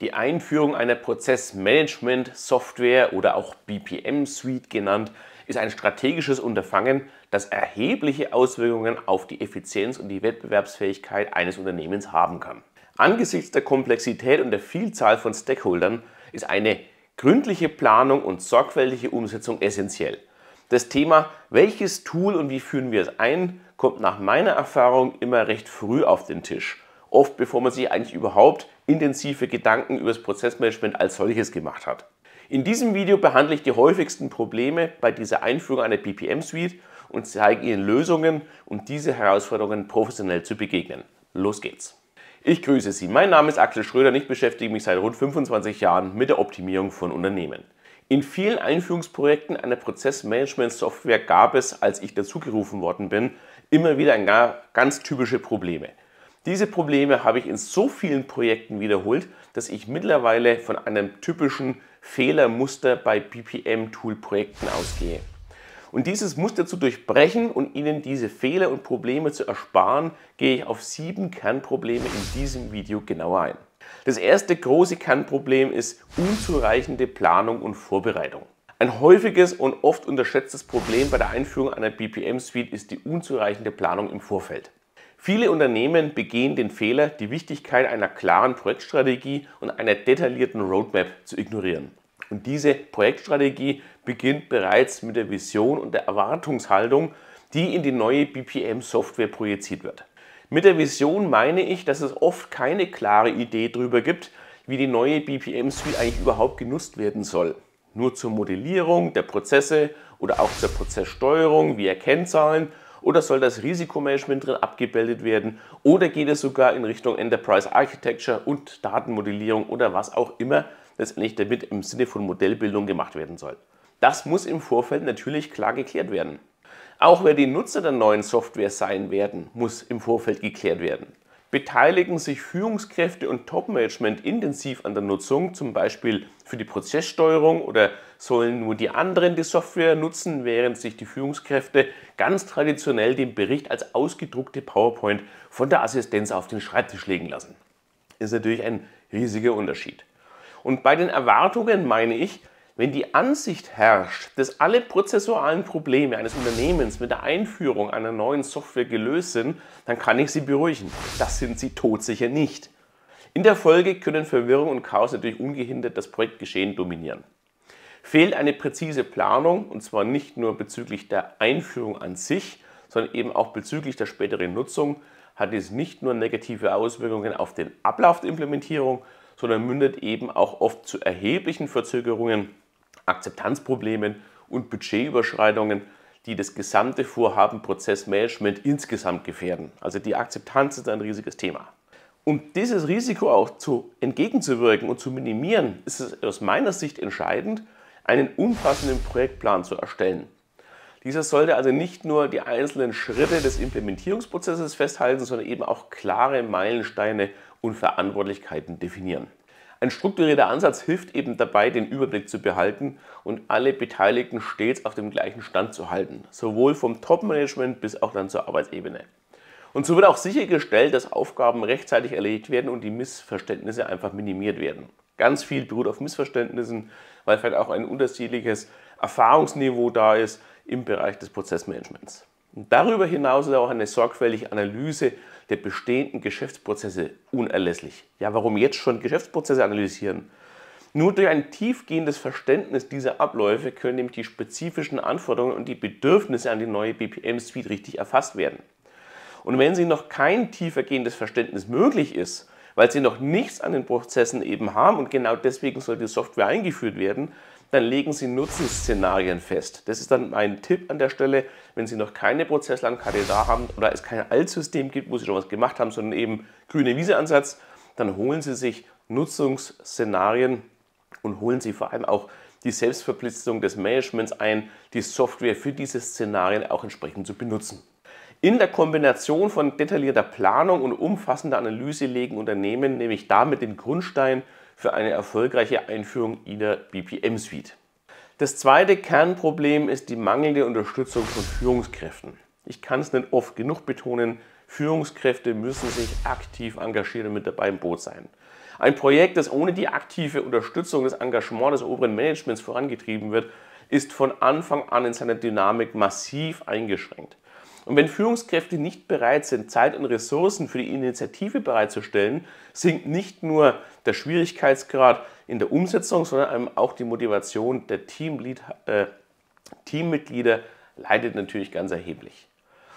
Die Einführung einer Prozessmanagement-Software oder auch BPM-Suite genannt, ist ein strategisches Unterfangen, das erhebliche Auswirkungen auf die Effizienz und die Wettbewerbsfähigkeit eines Unternehmens haben kann. Angesichts der Komplexität und der Vielzahl von Stakeholdern ist eine gründliche Planung und sorgfältige Umsetzung essentiell. Das Thema, welches Tool und wie führen wir es ein, kommt nach meiner Erfahrung immer recht früh auf den Tisch oft bevor man sich eigentlich überhaupt intensive Gedanken über das Prozessmanagement als solches gemacht hat. In diesem Video behandle ich die häufigsten Probleme bei dieser Einführung einer ppm suite und zeige Ihnen Lösungen, um diese Herausforderungen professionell zu begegnen. Los geht's! Ich grüße Sie. Mein Name ist Axel Schröder und ich beschäftige mich seit rund 25 Jahren mit der Optimierung von Unternehmen. In vielen Einführungsprojekten einer Prozessmanagement-Software gab es, als ich dazu gerufen worden bin, immer wieder ganz typische Probleme. Diese Probleme habe ich in so vielen Projekten wiederholt, dass ich mittlerweile von einem typischen Fehlermuster bei BPM-Tool-Projekten ausgehe. Und dieses Muster zu durchbrechen und Ihnen diese Fehler und Probleme zu ersparen, gehe ich auf sieben Kernprobleme in diesem Video genauer ein. Das erste große Kernproblem ist unzureichende Planung und Vorbereitung. Ein häufiges und oft unterschätztes Problem bei der Einführung einer BPM-Suite ist die unzureichende Planung im Vorfeld. Viele Unternehmen begehen den Fehler, die Wichtigkeit einer klaren Projektstrategie und einer detaillierten Roadmap zu ignorieren. Und diese Projektstrategie beginnt bereits mit der Vision und der Erwartungshaltung, die in die neue BPM-Software projiziert wird. Mit der Vision meine ich, dass es oft keine klare Idee darüber gibt, wie die neue BPM-Suite eigentlich überhaupt genutzt werden soll. Nur zur Modellierung der Prozesse oder auch zur Prozesssteuerung via Kennzahlen oder soll das Risikomanagement drin abgebildet werden? Oder geht es sogar in Richtung Enterprise Architecture und Datenmodellierung oder was auch immer letztendlich damit im Sinne von Modellbildung gemacht werden soll? Das muss im Vorfeld natürlich klar geklärt werden. Auch wer die Nutzer der neuen Software sein werden, muss im Vorfeld geklärt werden. Beteiligen sich Führungskräfte und Topmanagement intensiv an der Nutzung, zum Beispiel für die Prozesssteuerung oder sollen nur die anderen die Software nutzen, während sich die Führungskräfte ganz traditionell den Bericht als ausgedruckte PowerPoint von der Assistenz auf den Schreibtisch legen lassen? Ist natürlich ein riesiger Unterschied. Und bei den Erwartungen meine ich, wenn die Ansicht herrscht, dass alle prozessualen Probleme eines Unternehmens mit der Einführung einer neuen Software gelöst sind, dann kann ich Sie beruhigen. Das sind Sie todsicher nicht. In der Folge können Verwirrung und Chaos natürlich ungehindert das Projektgeschehen dominieren. Fehlt eine präzise Planung, und zwar nicht nur bezüglich der Einführung an sich, sondern eben auch bezüglich der späteren Nutzung, hat dies nicht nur negative Auswirkungen auf den Ablauf der Implementierung, sondern mündet eben auch oft zu erheblichen Verzögerungen Akzeptanzproblemen und Budgetüberschreitungen, die das gesamte Vorhaben Prozessmanagement insgesamt gefährden. Also die Akzeptanz ist ein riesiges Thema. Um dieses Risiko auch zu, entgegenzuwirken und zu minimieren, ist es aus meiner Sicht entscheidend, einen umfassenden Projektplan zu erstellen. Dieser sollte also nicht nur die einzelnen Schritte des Implementierungsprozesses festhalten, sondern eben auch klare Meilensteine und Verantwortlichkeiten definieren. Ein strukturierter Ansatz hilft eben dabei, den Überblick zu behalten und alle Beteiligten stets auf dem gleichen Stand zu halten, sowohl vom Top-Management bis auch dann zur Arbeitsebene. Und so wird auch sichergestellt, dass Aufgaben rechtzeitig erledigt werden und die Missverständnisse einfach minimiert werden. Ganz viel beruht auf Missverständnissen, weil vielleicht auch ein unterschiedliches Erfahrungsniveau da ist im Bereich des Prozessmanagements. Und darüber hinaus ist auch eine sorgfältige Analyse der bestehenden Geschäftsprozesse unerlässlich. Ja, warum jetzt schon Geschäftsprozesse analysieren? Nur durch ein tiefgehendes Verständnis dieser Abläufe können nämlich die spezifischen Anforderungen und die Bedürfnisse an die neue BPM-Suite richtig erfasst werden. Und wenn sie noch kein tiefergehendes Verständnis möglich ist, weil sie noch nichts an den Prozessen eben haben und genau deswegen soll die Software eingeführt werden, dann legen Sie Nutzensszenarien fest. Das ist dann mein Tipp an der Stelle, wenn Sie noch keine Prozesslandkarte da haben oder es kein Altsystem gibt, wo Sie schon was gemacht haben, sondern eben grüne Wieseansatz, dann holen Sie sich Nutzungsszenarien und holen Sie vor allem auch die Selbstverpflichtung des Managements ein, die Software für diese Szenarien auch entsprechend zu benutzen. In der Kombination von detaillierter Planung und umfassender Analyse legen Unternehmen nämlich damit den Grundstein für eine erfolgreiche Einführung ihrer BPM-Suite. Das zweite Kernproblem ist die mangelnde Unterstützung von Führungskräften. Ich kann es nicht oft genug betonen, Führungskräfte müssen sich aktiv engagieren und mit dabei im Boot sein. Ein Projekt, das ohne die aktive Unterstützung des Engagements des oberen Managements vorangetrieben wird, ist von Anfang an in seiner Dynamik massiv eingeschränkt. Und wenn Führungskräfte nicht bereit sind, Zeit und Ressourcen für die Initiative bereitzustellen, sinkt nicht nur der Schwierigkeitsgrad in der Umsetzung, sondern auch die Motivation der Teamlead, äh, Teammitglieder leidet natürlich ganz erheblich.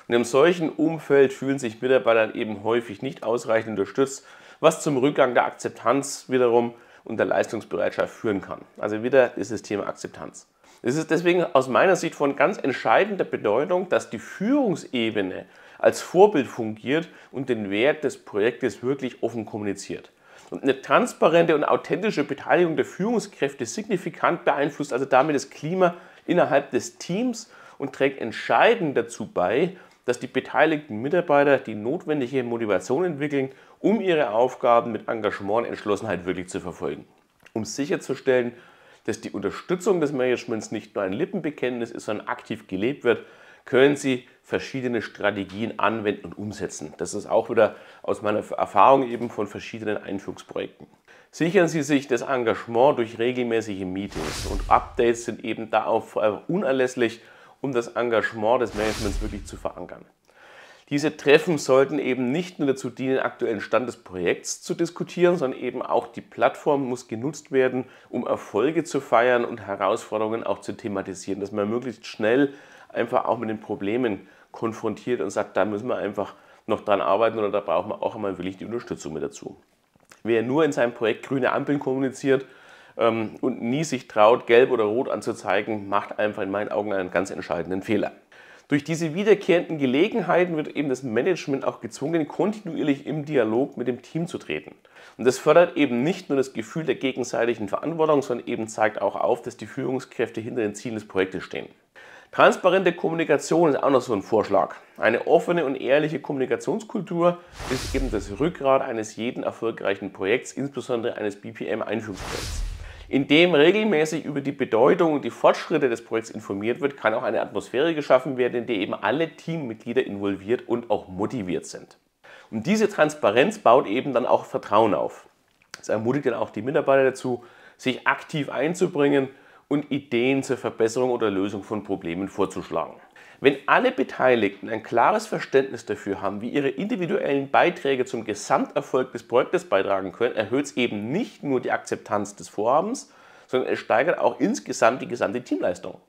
Und im solchen Umfeld fühlen sich Mitarbeiter eben häufig nicht ausreichend unterstützt, was zum Rückgang der Akzeptanz wiederum und der Leistungsbereitschaft führen kann. Also wieder ist das Thema Akzeptanz. Es ist deswegen aus meiner Sicht von ganz entscheidender Bedeutung, dass die Führungsebene als Vorbild fungiert und den Wert des Projektes wirklich offen kommuniziert. Und eine transparente und authentische Beteiligung der Führungskräfte signifikant beeinflusst also damit das Klima innerhalb des Teams und trägt entscheidend dazu bei, dass die beteiligten Mitarbeiter die notwendige Motivation entwickeln, um ihre Aufgaben mit Engagement und Entschlossenheit wirklich zu verfolgen. Um sicherzustellen, dass die Unterstützung des Managements nicht nur ein Lippenbekenntnis ist, sondern aktiv gelebt wird, können Sie verschiedene Strategien anwenden und umsetzen. Das ist auch wieder aus meiner Erfahrung eben von verschiedenen Einführungsprojekten. Sichern Sie sich das Engagement durch regelmäßige Meetings und Updates sind eben da auch unerlässlich, um das Engagement des Managements wirklich zu verankern. Diese Treffen sollten eben nicht nur dazu dienen, den aktuellen Stand des Projekts zu diskutieren, sondern eben auch die Plattform muss genutzt werden, um Erfolge zu feiern und Herausforderungen auch zu thematisieren, dass man möglichst schnell einfach auch mit den Problemen konfrontiert und sagt, da müssen wir einfach noch dran arbeiten oder da brauchen wir auch einmal wirklich die Unterstützung mit dazu. Wer nur in seinem Projekt grüne Ampeln kommuniziert ähm, und nie sich traut, gelb oder rot anzuzeigen, macht einfach in meinen Augen einen ganz entscheidenden Fehler. Durch diese wiederkehrenden Gelegenheiten wird eben das Management auch gezwungen, kontinuierlich im Dialog mit dem Team zu treten. Und das fördert eben nicht nur das Gefühl der gegenseitigen Verantwortung, sondern eben zeigt auch auf, dass die Führungskräfte hinter den Zielen des Projektes stehen. Transparente Kommunikation ist auch noch so ein Vorschlag. Eine offene und ehrliche Kommunikationskultur ist eben das Rückgrat eines jeden erfolgreichen Projekts, insbesondere eines BPM-Einführungsprojekts in dem regelmäßig über die Bedeutung und die Fortschritte des Projekts informiert wird, kann auch eine Atmosphäre geschaffen werden, in der eben alle Teammitglieder involviert und auch motiviert sind. Und diese Transparenz baut eben dann auch Vertrauen auf. Es ermutigt dann auch die Mitarbeiter dazu, sich aktiv einzubringen und Ideen zur Verbesserung oder Lösung von Problemen vorzuschlagen. Wenn alle Beteiligten ein klares Verständnis dafür haben, wie ihre individuellen Beiträge zum Gesamterfolg des Projektes beitragen können, erhöht es eben nicht nur die Akzeptanz des Vorhabens, sondern es steigert auch insgesamt die gesamte Teamleistung.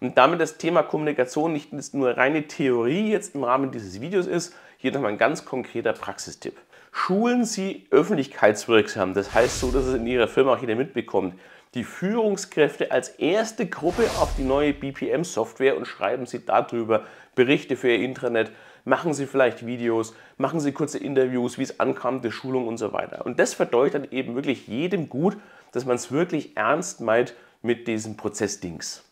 Und damit das Thema Kommunikation nicht nur reine Theorie jetzt im Rahmen dieses Videos ist, hier nochmal ein ganz konkreter Praxistipp schulen sie öffentlichkeitswirksam. Das heißt so, dass es in ihrer Firma auch jeder mitbekommt. Die Führungskräfte als erste Gruppe auf die neue BPM-Software und schreiben sie darüber Berichte für ihr Internet, machen sie vielleicht Videos, machen sie kurze Interviews, wie es ankam, die Schulung und so weiter. Und das dann eben wirklich jedem gut, dass man es wirklich ernst meint mit diesem Prozessdings.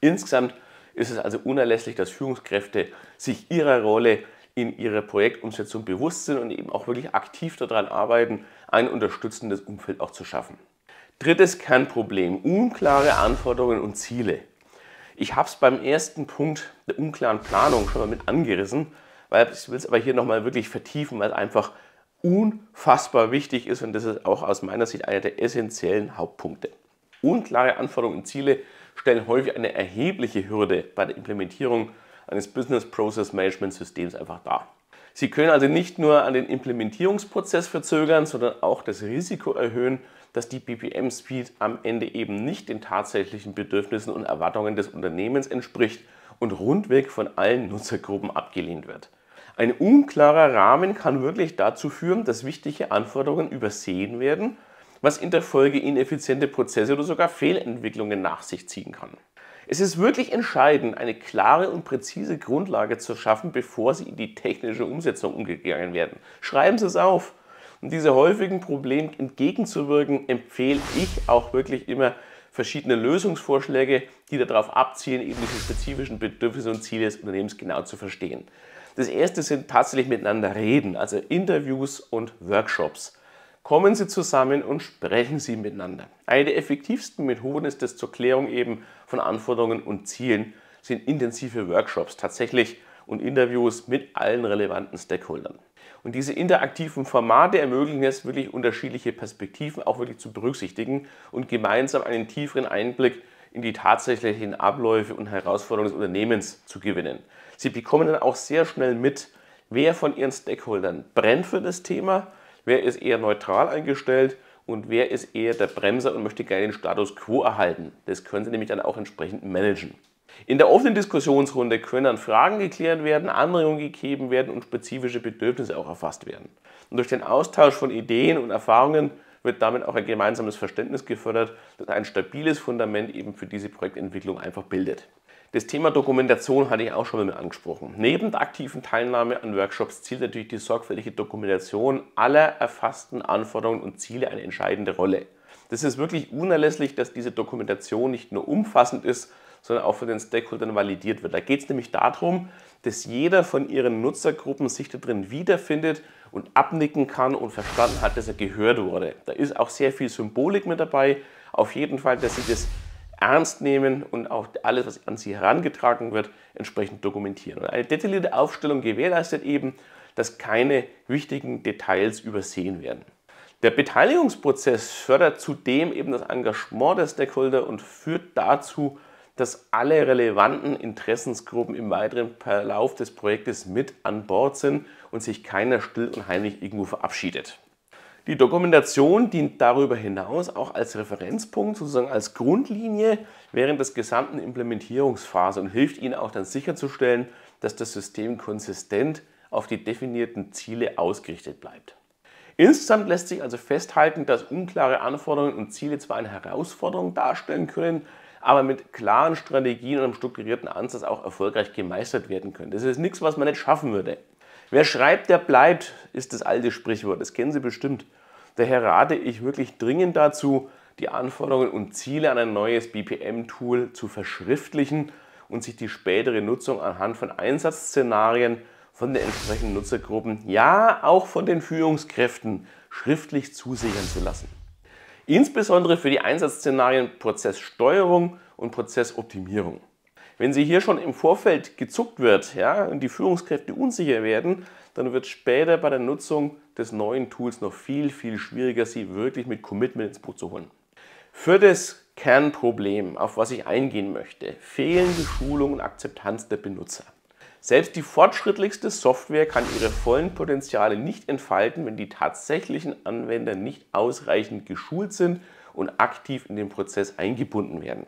Insgesamt ist es also unerlässlich, dass Führungskräfte sich ihrer Rolle die in ihrer Projektumsetzung bewusst sind und eben auch wirklich aktiv daran arbeiten, ein unterstützendes Umfeld auch zu schaffen. Drittes Kernproblem, unklare Anforderungen und Ziele. Ich habe es beim ersten Punkt der unklaren Planung schon mal mit angerissen, weil ich will es aber hier nochmal wirklich vertiefen, weil es einfach unfassbar wichtig ist und das ist auch aus meiner Sicht einer der essentiellen Hauptpunkte. Unklare Anforderungen und Ziele stellen häufig eine erhebliche Hürde bei der Implementierung eines Business Process Management Systems einfach da. Sie können also nicht nur an den Implementierungsprozess verzögern, sondern auch das Risiko erhöhen, dass die BPM-Speed am Ende eben nicht den tatsächlichen Bedürfnissen und Erwartungen des Unternehmens entspricht und rundweg von allen Nutzergruppen abgelehnt wird. Ein unklarer Rahmen kann wirklich dazu führen, dass wichtige Anforderungen übersehen werden, was in der Folge ineffiziente Prozesse oder sogar Fehlentwicklungen nach sich ziehen kann. Es ist wirklich entscheidend, eine klare und präzise Grundlage zu schaffen, bevor Sie in die technische Umsetzung umgegangen werden. Schreiben Sie es auf. Um diese häufigen Probleme entgegenzuwirken, empfehle ich auch wirklich immer verschiedene Lösungsvorschläge, die darauf abzielen, eben diese spezifischen Bedürfnisse und Ziele des Unternehmens genau zu verstehen. Das erste sind tatsächlich miteinander reden, also Interviews und Workshops. Kommen Sie zusammen und sprechen Sie miteinander. Eine der effektivsten Methoden ist es zur Klärung eben von Anforderungen und Zielen sind intensive Workshops tatsächlich und Interviews mit allen relevanten Stakeholdern. Und diese interaktiven Formate ermöglichen es wirklich unterschiedliche Perspektiven auch wirklich zu berücksichtigen und gemeinsam einen tieferen Einblick in die tatsächlichen Abläufe und Herausforderungen des Unternehmens zu gewinnen. Sie bekommen dann auch sehr schnell mit, wer von ihren Stakeholdern brennt für das Thema Wer ist eher neutral eingestellt und wer ist eher der Bremser und möchte gerne den Status quo erhalten? Das können Sie nämlich dann auch entsprechend managen. In der offenen Diskussionsrunde können dann Fragen geklärt werden, Anregungen gegeben werden und spezifische Bedürfnisse auch erfasst werden. Und durch den Austausch von Ideen und Erfahrungen wird damit auch ein gemeinsames Verständnis gefördert, das ein stabiles Fundament eben für diese Projektentwicklung einfach bildet. Das Thema Dokumentation hatte ich auch schon mal angesprochen. Neben der aktiven Teilnahme an Workshops zielt natürlich die sorgfältige Dokumentation aller erfassten Anforderungen und Ziele eine entscheidende Rolle. Das ist wirklich unerlässlich, dass diese Dokumentation nicht nur umfassend ist, sondern auch von den Stakeholdern validiert wird. Da geht es nämlich darum, dass jeder von ihren Nutzergruppen sich da drin wiederfindet und abnicken kann und verstanden hat, dass er gehört wurde. Da ist auch sehr viel Symbolik mit dabei. Auf jeden Fall, dass sie das ernst nehmen und auch alles, was an sie herangetragen wird, entsprechend dokumentieren. Und eine detaillierte Aufstellung gewährleistet eben, dass keine wichtigen Details übersehen werden. Der Beteiligungsprozess fördert zudem eben das Engagement der Stakeholder und führt dazu, dass alle relevanten Interessensgruppen im weiteren Verlauf des Projektes mit an Bord sind und sich keiner still und heimlich irgendwo verabschiedet. Die Dokumentation dient darüber hinaus auch als Referenzpunkt, sozusagen als Grundlinie während des gesamten Implementierungsphase und hilft Ihnen auch dann sicherzustellen, dass das System konsistent auf die definierten Ziele ausgerichtet bleibt. Insgesamt lässt sich also festhalten, dass unklare Anforderungen und Ziele zwar eine Herausforderung darstellen können, aber mit klaren Strategien und einem strukturierten Ansatz auch erfolgreich gemeistert werden können. Das ist nichts, was man nicht schaffen würde. Wer schreibt, der bleibt, ist das alte Sprichwort. Das kennen Sie bestimmt. Daher rate ich wirklich dringend dazu, die Anforderungen und Ziele an ein neues BPM-Tool zu verschriftlichen und sich die spätere Nutzung anhand von Einsatzszenarien von den entsprechenden Nutzergruppen, ja auch von den Führungskräften schriftlich zusichern zu lassen. Insbesondere für die Einsatzszenarien Prozesssteuerung und Prozessoptimierung. Wenn sie hier schon im Vorfeld gezuckt wird ja, und die Führungskräfte unsicher werden, dann wird später bei der Nutzung des neuen Tools noch viel, viel schwieriger, sie wirklich mit Commitment ins Boot zu holen. Viertes Kernproblem, auf was ich eingehen möchte, fehlende Schulung und Akzeptanz der Benutzer. Selbst die fortschrittlichste Software kann ihre vollen Potenziale nicht entfalten, wenn die tatsächlichen Anwender nicht ausreichend geschult sind und aktiv in den Prozess eingebunden werden.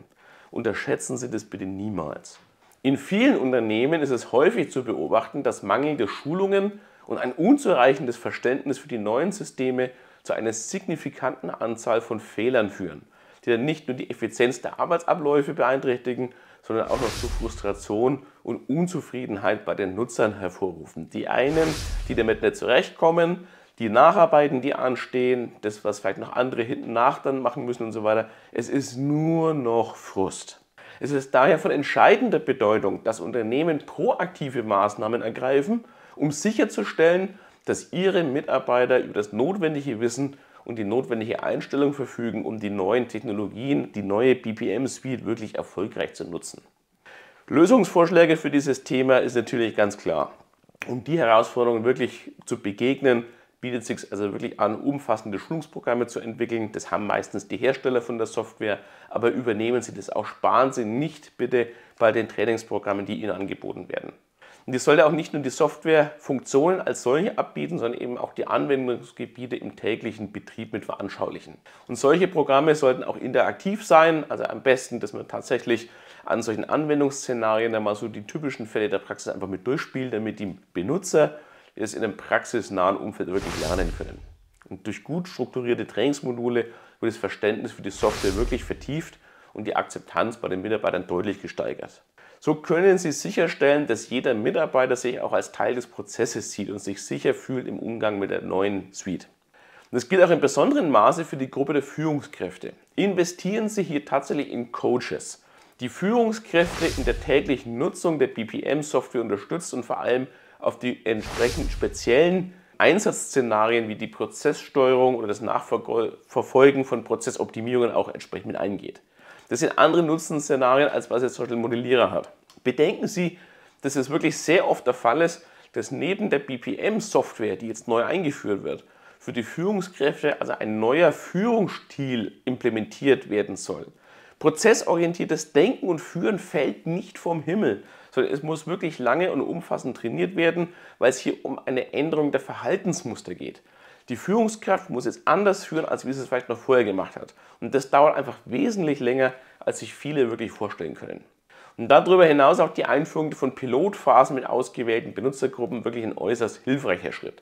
Unterschätzen Sie das bitte niemals. In vielen Unternehmen ist es häufig zu beobachten, dass mangelnde Schulungen und ein unzureichendes Verständnis für die neuen Systeme zu einer signifikanten Anzahl von Fehlern führen, die dann nicht nur die Effizienz der Arbeitsabläufe beeinträchtigen, sondern auch noch zu Frustration und Unzufriedenheit bei den Nutzern hervorrufen. Die einen, die damit nicht zurechtkommen, die Nacharbeiten, die anstehen, das, was vielleicht noch andere hinten nach dann machen müssen und so weiter. Es ist nur noch Frust. Es ist daher von entscheidender Bedeutung, dass Unternehmen proaktive Maßnahmen ergreifen, um sicherzustellen, dass ihre Mitarbeiter über das notwendige Wissen und die notwendige Einstellung verfügen, um die neuen Technologien, die neue BPM-Suite wirklich erfolgreich zu nutzen. Lösungsvorschläge für dieses Thema ist natürlich ganz klar. Um die Herausforderungen wirklich zu begegnen, bietet sich also wirklich an, umfassende Schulungsprogramme zu entwickeln. Das haben meistens die Hersteller von der Software, aber übernehmen Sie das auch. Sparen Sie nicht bitte bei den Trainingsprogrammen, die Ihnen angeboten werden. Und es sollte auch nicht nur die Softwarefunktionen als solche abbieten, sondern eben auch die Anwendungsgebiete im täglichen Betrieb mit veranschaulichen. Und solche Programme sollten auch interaktiv sein, also am besten, dass man tatsächlich an solchen Anwendungsszenarien dann mal so die typischen Fälle der Praxis einfach mit durchspielt, damit die Benutzer wir das in einem praxisnahen Umfeld wirklich lernen können. Und durch gut strukturierte Trainingsmodule wird das Verständnis für die Software wirklich vertieft und die Akzeptanz bei den Mitarbeitern deutlich gesteigert. So können Sie sicherstellen, dass jeder Mitarbeiter sich auch als Teil des Prozesses sieht und sich sicher fühlt im Umgang mit der neuen Suite. Und das gilt auch in besonderem Maße für die Gruppe der Führungskräfte. Investieren Sie hier tatsächlich in Coaches, die Führungskräfte in der täglichen Nutzung der BPM-Software unterstützt und vor allem auf die entsprechend speziellen Einsatzszenarien wie die Prozesssteuerung oder das Nachverfolgen von Prozessoptimierungen auch entsprechend mit eingeht. Das sind andere Nutzenszenarien, als was jetzt zum Beispiel ein Modellierer hat. Bedenken Sie, dass es wirklich sehr oft der Fall ist, dass neben der BPM-Software, die jetzt neu eingeführt wird, für die Führungskräfte also ein neuer Führungsstil implementiert werden soll. Prozessorientiertes Denken und Führen fällt nicht vom Himmel, sondern es muss wirklich lange und umfassend trainiert werden, weil es hier um eine Änderung der Verhaltensmuster geht. Die Führungskraft muss jetzt anders führen, als wie sie es vielleicht noch vorher gemacht hat. Und das dauert einfach wesentlich länger, als sich viele wirklich vorstellen können. Und darüber hinaus auch die Einführung von Pilotphasen mit ausgewählten Benutzergruppen wirklich ein äußerst hilfreicher Schritt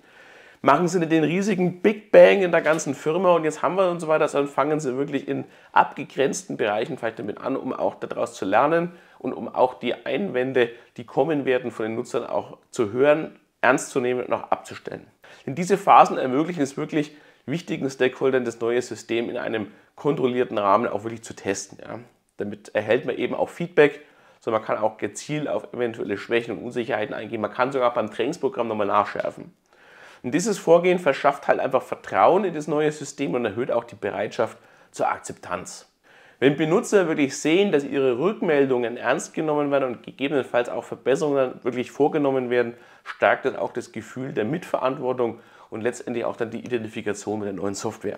machen sie den riesigen Big Bang in der ganzen Firma und jetzt haben wir und so weiter, sondern fangen sie wirklich in abgegrenzten Bereichen vielleicht damit an, um auch daraus zu lernen und um auch die Einwände, die kommen werden, von den Nutzern auch zu hören, ernst zu nehmen und auch abzustellen. Denn diese Phasen ermöglichen es wirklich wichtigen Stakeholdern, das neue System in einem kontrollierten Rahmen auch wirklich zu testen. Ja. Damit erhält man eben auch Feedback sondern man kann auch gezielt auf eventuelle Schwächen und Unsicherheiten eingehen. Man kann sogar beim Trainingsprogramm nochmal nachschärfen. Und dieses Vorgehen verschafft halt einfach Vertrauen in das neue System und erhöht auch die Bereitschaft zur Akzeptanz. Wenn Benutzer wirklich sehen, dass ihre Rückmeldungen ernst genommen werden und gegebenenfalls auch Verbesserungen wirklich vorgenommen werden, stärkt das auch das Gefühl der Mitverantwortung und letztendlich auch dann die Identifikation mit der neuen Software.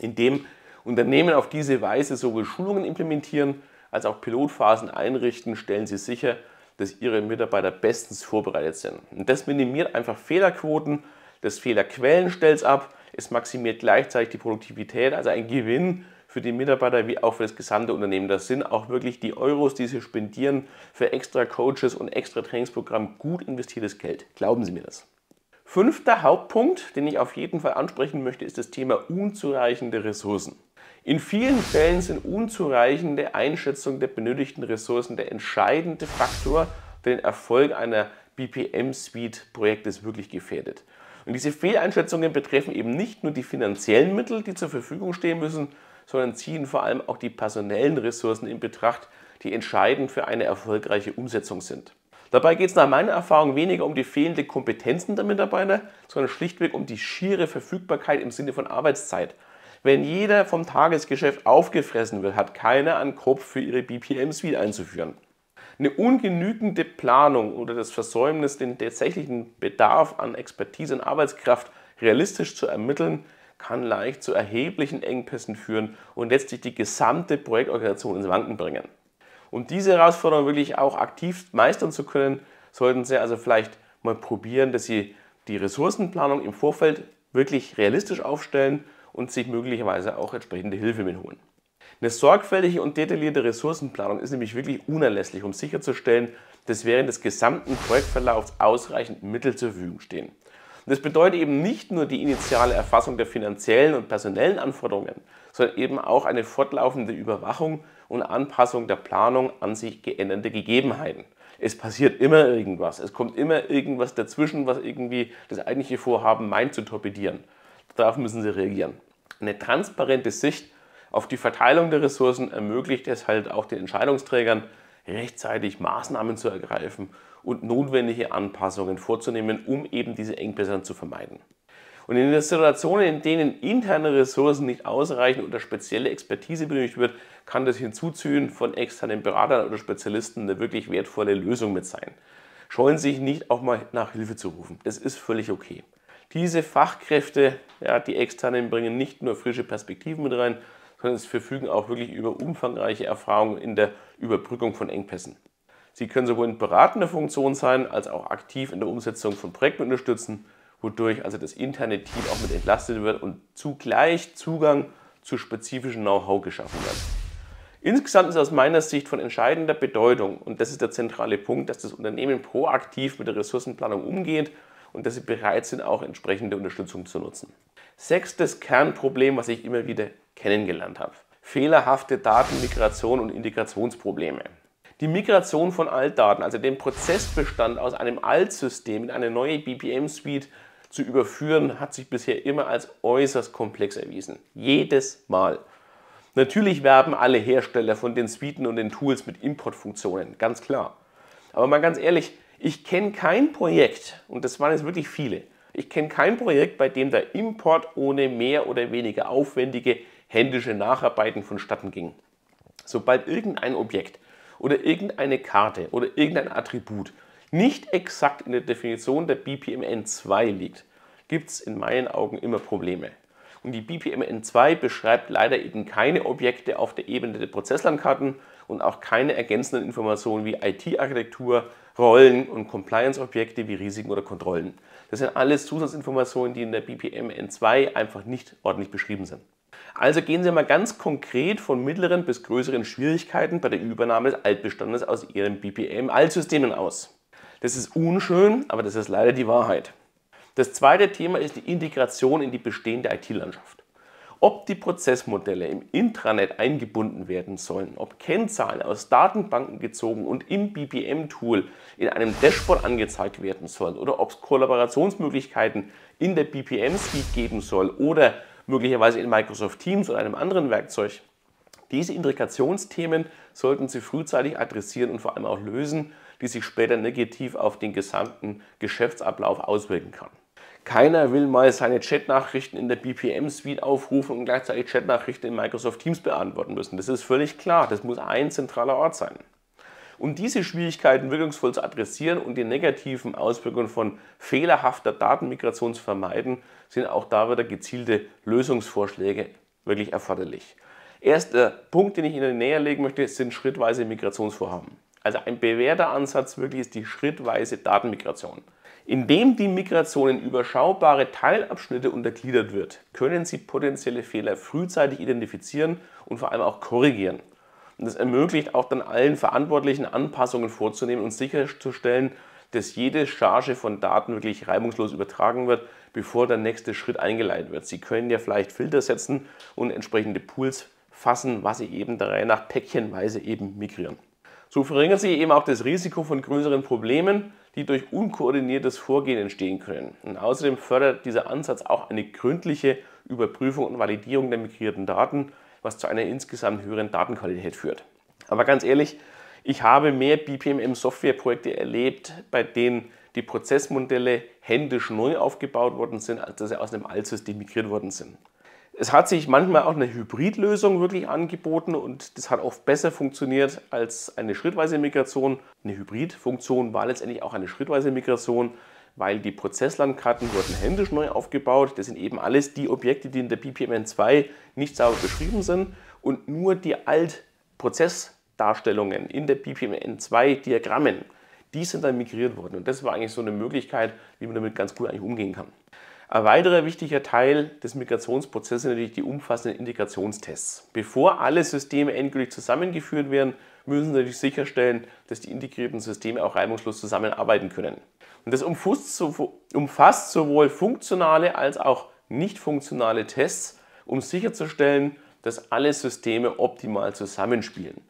Indem Unternehmen auf diese Weise sowohl Schulungen implementieren als auch Pilotphasen einrichten, stellen sie sicher, dass ihre Mitarbeiter bestens vorbereitet sind. Und das minimiert einfach Fehlerquoten des Fehlerquellenstells ab. Es maximiert gleichzeitig die Produktivität, also ein Gewinn für die Mitarbeiter wie auch für das gesamte Unternehmen. Das sind auch wirklich die Euros, die sie spendieren für extra Coaches und extra Trainingsprogramm gut investiertes Geld. Glauben Sie mir das. Fünfter Hauptpunkt, den ich auf jeden Fall ansprechen möchte, ist das Thema unzureichende Ressourcen. In vielen Fällen sind unzureichende Einschätzung der benötigten Ressourcen der entscheidende Faktor, der den Erfolg einer BPM-Suite-Projektes wirklich gefährdet. Und diese Fehleinschätzungen betreffen eben nicht nur die finanziellen Mittel, die zur Verfügung stehen müssen, sondern ziehen vor allem auch die personellen Ressourcen in Betracht, die entscheidend für eine erfolgreiche Umsetzung sind. Dabei geht es nach meiner Erfahrung weniger um die fehlenden Kompetenzen der Mitarbeiter, sondern schlichtweg um die schiere Verfügbarkeit im Sinne von Arbeitszeit. Wenn jeder vom Tagesgeschäft aufgefressen wird, hat keiner an Kopf für ihre BPMs wieder einzuführen eine ungenügende Planung oder das Versäumnis, den tatsächlichen Bedarf an Expertise und Arbeitskraft realistisch zu ermitteln, kann leicht zu erheblichen Engpässen führen und letztlich die gesamte Projektorganisation ins Wanken bringen. Um diese Herausforderung wirklich auch aktiv meistern zu können, sollten Sie also vielleicht mal probieren, dass Sie die Ressourcenplanung im Vorfeld wirklich realistisch aufstellen und sich möglicherweise auch entsprechende Hilfe mitholen. Eine sorgfältige und detaillierte Ressourcenplanung ist nämlich wirklich unerlässlich, um sicherzustellen, dass während des gesamten Projektverlaufs ausreichend Mittel zur Verfügung stehen. das bedeutet eben nicht nur die initiale Erfassung der finanziellen und personellen Anforderungen, sondern eben auch eine fortlaufende Überwachung und Anpassung der Planung an sich geänderte Gegebenheiten. Es passiert immer irgendwas. Es kommt immer irgendwas dazwischen, was irgendwie das eigentliche Vorhaben meint zu torpedieren. Darauf müssen Sie reagieren. Eine transparente Sicht auf die Verteilung der Ressourcen ermöglicht es halt auch den Entscheidungsträgern, rechtzeitig Maßnahmen zu ergreifen und notwendige Anpassungen vorzunehmen, um eben diese Engpässe zu vermeiden. Und in den Situationen, in denen interne Ressourcen nicht ausreichen oder spezielle Expertise benötigt wird, kann das Hinzuziehen von externen Beratern oder Spezialisten eine wirklich wertvolle Lösung mit sein. Scheuen Sie sich nicht, auch mal nach Hilfe zu rufen. Das ist völlig okay. Diese Fachkräfte, ja, die externen, bringen nicht nur frische Perspektiven mit rein, sondern sie verfügen auch wirklich über umfangreiche Erfahrungen in der Überbrückung von Engpässen. Sie können sowohl in beratender Funktion sein, als auch aktiv in der Umsetzung von Projekten unterstützen, wodurch also das interne Team auch mit entlastet wird und zugleich Zugang zu spezifischem Know-how geschaffen wird. Insgesamt ist aus meiner Sicht von entscheidender Bedeutung, und das ist der zentrale Punkt, dass das Unternehmen proaktiv mit der Ressourcenplanung umgeht und dass sie bereit sind, auch entsprechende Unterstützung zu nutzen. Sechstes Kernproblem, was ich immer wieder kennengelernt habe. Fehlerhafte Datenmigration und Integrationsprobleme. Die Migration von Altdaten, also den Prozessbestand aus einem Altsystem in eine neue BPM-Suite zu überführen, hat sich bisher immer als äußerst komplex erwiesen. Jedes Mal. Natürlich werben alle Hersteller von den Suiten und den Tools mit Importfunktionen, ganz klar. Aber mal ganz ehrlich, ich kenne kein Projekt, und das waren jetzt wirklich viele, ich kenne kein Projekt, bei dem der Import ohne mehr oder weniger aufwendige händische Nacharbeiten vonstatten ging. Sobald irgendein Objekt oder irgendeine Karte oder irgendein Attribut nicht exakt in der Definition der BPMN 2 liegt, gibt es in meinen Augen immer Probleme. Und die BPMN 2 beschreibt leider eben keine Objekte auf der Ebene der Prozesslandkarten und auch keine ergänzenden Informationen wie IT-Architektur, Rollen und Compliance-Objekte wie Risiken oder Kontrollen. Das sind alles Zusatzinformationen, die in der BPMN 2 einfach nicht ordentlich beschrieben sind. Also gehen Sie mal ganz konkret von mittleren bis größeren Schwierigkeiten bei der Übernahme des Altbestandes aus Ihren BPM-Altsystemen aus. Das ist unschön, aber das ist leider die Wahrheit. Das zweite Thema ist die Integration in die bestehende IT-Landschaft. Ob die Prozessmodelle im Intranet eingebunden werden sollen, ob Kennzahlen aus Datenbanken gezogen und im BPM-Tool in einem Dashboard angezeigt werden sollen oder ob es Kollaborationsmöglichkeiten in der BPM-Suite geben soll oder möglicherweise in Microsoft Teams oder einem anderen Werkzeug. Diese Integrationsthemen sollten Sie frühzeitig adressieren und vor allem auch lösen, die sich später negativ auf den gesamten Geschäftsablauf auswirken kann. Keiner will mal seine Chatnachrichten in der BPM-Suite aufrufen und gleichzeitig Chatnachrichten in Microsoft Teams beantworten müssen. Das ist völlig klar. Das muss ein zentraler Ort sein. Um diese Schwierigkeiten wirkungsvoll zu adressieren und die negativen Auswirkungen von fehlerhafter Datenmigration zu vermeiden, sind auch da wieder gezielte Lösungsvorschläge wirklich erforderlich. Erster Punkt, den ich Ihnen näher legen möchte, sind schrittweise Migrationsvorhaben. Also ein bewährter Ansatz wirklich ist die schrittweise Datenmigration. Indem die Migration in überschaubare Teilabschnitte untergliedert wird, können Sie potenzielle Fehler frühzeitig identifizieren und vor allem auch korrigieren. Und das ermöglicht auch dann allen Verantwortlichen Anpassungen vorzunehmen und sicherzustellen, dass jede Charge von Daten wirklich reibungslos übertragen wird bevor der nächste Schritt eingeleitet wird. Sie können ja vielleicht Filter setzen und entsprechende Pools fassen, was Sie eben der Reihe nach päckchenweise eben migrieren. So verringern Sie eben auch das Risiko von größeren Problemen, die durch unkoordiniertes Vorgehen entstehen können. Und außerdem fördert dieser Ansatz auch eine gründliche Überprüfung und Validierung der migrierten Daten, was zu einer insgesamt höheren Datenqualität führt. Aber ganz ehrlich, ich habe mehr BPMM-Softwareprojekte erlebt, bei denen die Prozessmodelle händisch neu aufgebaut worden sind, als dass sie aus einem Altsystem migriert worden sind. Es hat sich manchmal auch eine Hybridlösung wirklich angeboten und das hat oft besser funktioniert als eine schrittweise Migration. Eine Hybridfunktion war letztendlich auch eine schrittweise Migration, weil die Prozesslandkarten wurden händisch neu aufgebaut. Das sind eben alles die Objekte, die in der BPMN2 nicht sauber beschrieben sind und nur die Alt-Prozessdarstellungen in der BPMN2-Diagrammen die sind dann migriert worden. Und das war eigentlich so eine Möglichkeit, wie man damit ganz gut eigentlich umgehen kann. Ein weiterer wichtiger Teil des Migrationsprozesses sind natürlich die umfassenden Integrationstests. Bevor alle Systeme endgültig zusammengeführt werden, müssen Sie natürlich sicherstellen, dass die integrierten Systeme auch reibungslos zusammenarbeiten können. Und das umfasst, sowohl funktionale als auch nicht funktionale Tests, um sicherzustellen, dass alle Systeme optimal zusammenspielen.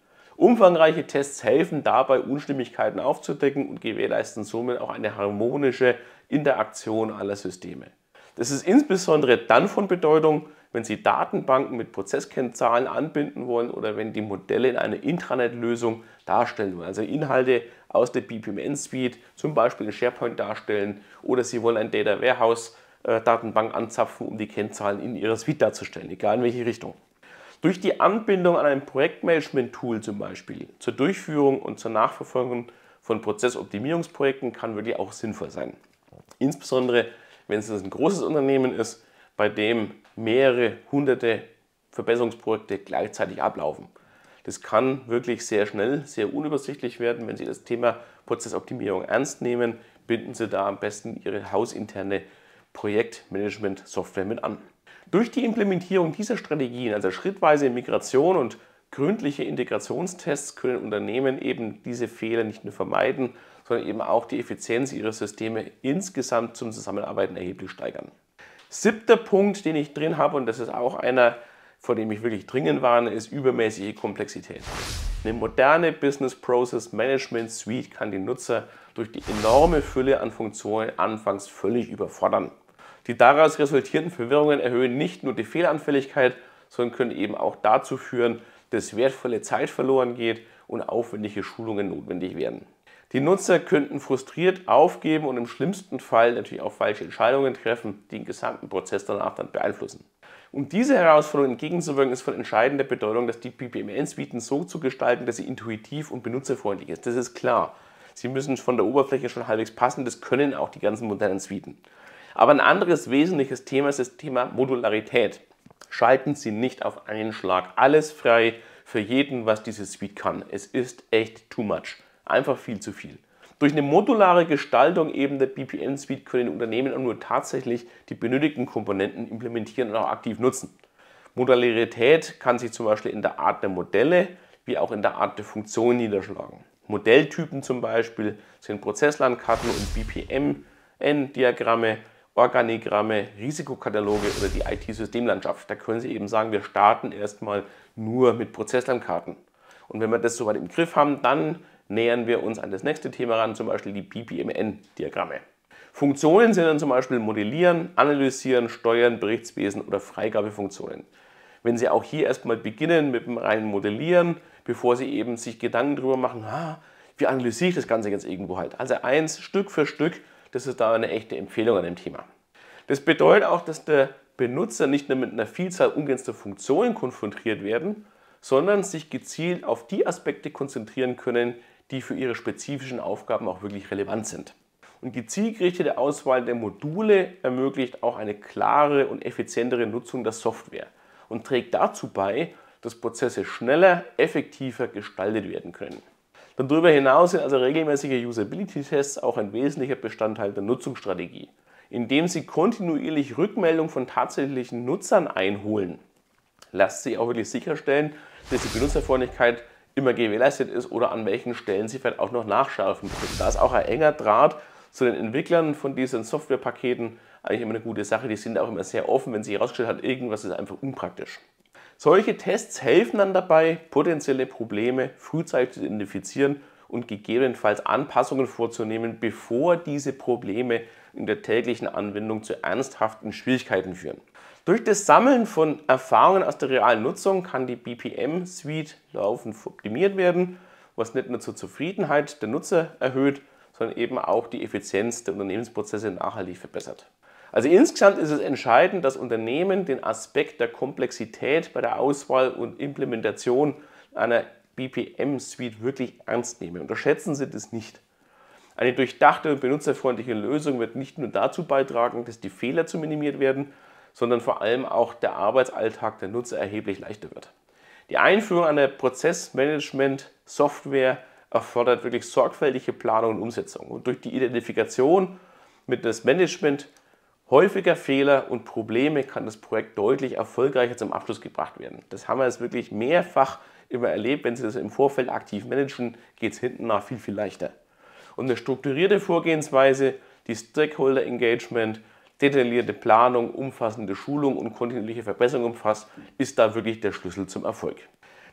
Umfangreiche Tests helfen dabei, Unstimmigkeiten aufzudecken und gewährleisten somit auch eine harmonische Interaktion aller Systeme. Das ist insbesondere dann von Bedeutung, wenn Sie Datenbanken mit Prozesskennzahlen anbinden wollen oder wenn die Modelle in einer Intranet-Lösung darstellen wollen. Also Inhalte aus der BPMN-Suite, zum Beispiel in SharePoint darstellen oder Sie wollen ein Data Warehouse-Datenbank äh, anzapfen, um die Kennzahlen in Ihrer Suite darzustellen, egal in welche Richtung. Durch die Anbindung an ein Projektmanagement-Tool zum Beispiel zur Durchführung und zur Nachverfolgung von Prozessoptimierungsprojekten kann wirklich auch sinnvoll sein. Insbesondere, wenn es ein großes Unternehmen ist, bei dem mehrere hunderte Verbesserungsprojekte gleichzeitig ablaufen. Das kann wirklich sehr schnell, sehr unübersichtlich werden. Wenn Sie das Thema Prozessoptimierung ernst nehmen, binden Sie da am besten Ihre hausinterne Projektmanagement-Software mit an. Durch die Implementierung dieser Strategien, also schrittweise Migration und gründliche Integrationstests, können Unternehmen eben diese Fehler nicht nur vermeiden, sondern eben auch die Effizienz ihrer Systeme insgesamt zum Zusammenarbeiten erheblich steigern. Siebter Punkt, den ich drin habe, und das ist auch einer, vor dem ich wirklich dringend warne, ist übermäßige Komplexität. Eine moderne Business Process Management Suite kann die Nutzer durch die enorme Fülle an Funktionen anfangs völlig überfordern. Die daraus resultierenden Verwirrungen erhöhen nicht nur die Fehleranfälligkeit, sondern können eben auch dazu führen, dass wertvolle Zeit verloren geht und aufwendige Schulungen notwendig werden. Die Nutzer könnten frustriert aufgeben und im schlimmsten Fall natürlich auch falsche Entscheidungen treffen, die den gesamten Prozess danach dann beeinflussen. Um diese Herausforderung entgegenzuwirken, ist von entscheidender Bedeutung, dass die PPMNs bieten so zu gestalten, dass sie intuitiv und benutzerfreundlich ist. Das ist klar. Sie müssen von der Oberfläche schon halbwegs passen, das können auch die ganzen modernen Suiten. Aber ein anderes wesentliches Thema ist das Thema Modularität. Schalten Sie nicht auf einen Schlag. Alles frei für jeden, was diese Suite kann. Es ist echt too much. Einfach viel zu viel. Durch eine modulare Gestaltung eben der BPM-Suite können Unternehmen auch nur tatsächlich die benötigten Komponenten implementieren und auch aktiv nutzen. Modularität kann sich zum Beispiel in der Art der Modelle wie auch in der Art der Funktionen niederschlagen. Modelltypen zum Beispiel sind Prozesslandkarten und bpm n diagramme Organigramme, Risikokataloge oder die IT-Systemlandschaft. Da können Sie eben sagen, wir starten erstmal nur mit Prozesslandkarten. Und wenn wir das soweit im Griff haben, dann nähern wir uns an das nächste Thema ran, zum Beispiel die BPMN-Diagramme. Funktionen sind dann zum Beispiel Modellieren, Analysieren, Steuern, Berichtswesen oder Freigabefunktionen. Wenn Sie auch hier erstmal beginnen mit dem reinen Modellieren, bevor Sie eben sich Gedanken darüber machen, ah, wie analysiere ich das Ganze jetzt irgendwo halt. Also eins Stück für Stück das ist da eine echte Empfehlung an dem Thema. Das bedeutet auch, dass der Benutzer nicht nur mit einer Vielzahl ungrenzter Funktionen konfrontiert werden, sondern sich gezielt auf die Aspekte konzentrieren können, die für ihre spezifischen Aufgaben auch wirklich relevant sind. Und die zielgerichtete Auswahl der Module ermöglicht auch eine klare und effizientere Nutzung der Software und trägt dazu bei, dass Prozesse schneller, effektiver gestaltet werden können. Dann darüber hinaus sind also regelmäßige Usability-Tests auch ein wesentlicher Bestandteil der Nutzungsstrategie, indem Sie kontinuierlich Rückmeldung von tatsächlichen Nutzern einholen. Lasst Sie auch wirklich sicherstellen, dass die Benutzerfreundlichkeit immer gewährleistet ist oder an welchen Stellen Sie vielleicht auch noch nachschärfen können. Da ist auch ein enger Draht zu den Entwicklern von diesen Softwarepaketen eigentlich immer eine gute Sache. Die sind auch immer sehr offen, wenn sich herausgestellt hat, irgendwas ist einfach unpraktisch. Solche Tests helfen dann dabei, potenzielle Probleme frühzeitig zu identifizieren und gegebenenfalls Anpassungen vorzunehmen, bevor diese Probleme in der täglichen Anwendung zu ernsthaften Schwierigkeiten führen. Durch das Sammeln von Erfahrungen aus der realen Nutzung kann die BPM-Suite laufend optimiert werden, was nicht nur zur Zufriedenheit der Nutzer erhöht, sondern eben auch die Effizienz der Unternehmensprozesse nachhaltig verbessert. Also insgesamt ist es entscheidend, dass Unternehmen den Aspekt der Komplexität bei der Auswahl und Implementation einer BPM-Suite wirklich ernst nehmen. Unterschätzen Sie das nicht. Eine durchdachte und benutzerfreundliche Lösung wird nicht nur dazu beitragen, dass die Fehler zu minimiert werden, sondern vor allem auch der Arbeitsalltag der Nutzer erheblich leichter wird. Die Einführung einer Prozessmanagement-Software erfordert wirklich sorgfältige Planung und Umsetzung. Und durch die Identifikation mit des Management häufiger Fehler und Probleme kann das Projekt deutlich erfolgreicher zum Abschluss gebracht werden. Das haben wir jetzt wirklich mehrfach immer erlebt. Wenn Sie das im Vorfeld aktiv managen, geht es hinten nach viel, viel leichter. Und eine strukturierte Vorgehensweise, die Stakeholder Engagement, detaillierte Planung, umfassende Schulung und kontinuierliche Verbesserung umfasst, ist da wirklich der Schlüssel zum Erfolg.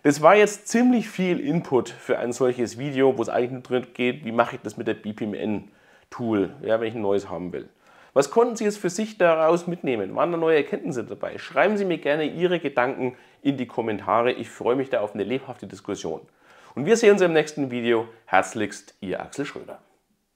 Das war jetzt ziemlich viel Input für ein solches Video, wo es eigentlich nur drin geht, wie mache ich das mit der BPMN-Tool, ja, wenn ich ein neues haben will. Was konnten Sie jetzt für sich daraus mitnehmen? Waren da neue Erkenntnisse dabei? Schreiben Sie mir gerne Ihre Gedanken in die Kommentare. Ich freue mich da auf eine lebhafte Diskussion. Und wir sehen uns im nächsten Video. Herzlichst, Ihr Axel Schröder.